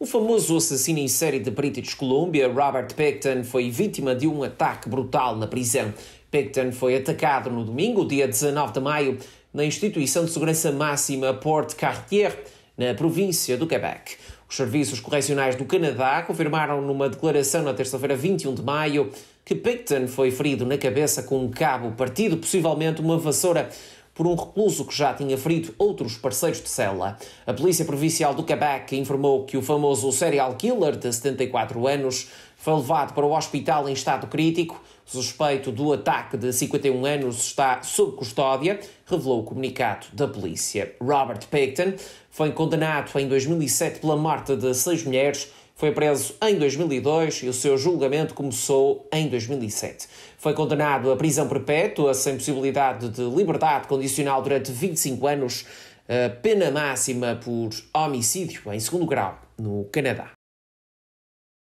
O famoso assassino em série de British Columbia, Robert Picton, foi vítima de um ataque brutal na prisão. Picton foi atacado no domingo, dia 19 de maio, na instituição de segurança máxima Port Cartier, na província do Quebec. Os serviços correcionais do Canadá confirmaram numa declaração na terça-feira, 21 de maio, que Picton foi ferido na cabeça com um cabo partido, possivelmente uma vassoura, por um recluso que já tinha ferido outros parceiros de cela. A Polícia Provincial do Quebec informou que o famoso serial killer de 74 anos foi levado para o hospital em estado crítico. Suspeito do ataque de 51 anos está sob custódia, revelou o comunicado da polícia. Robert Picton foi condenado em 2007 pela morte de seis mulheres foi preso em 2002 e o seu julgamento começou em 2007. Foi condenado à prisão perpétua, sem possibilidade de liberdade condicional durante 25 anos, eh, pena máxima por homicídio em segundo grau no Canadá.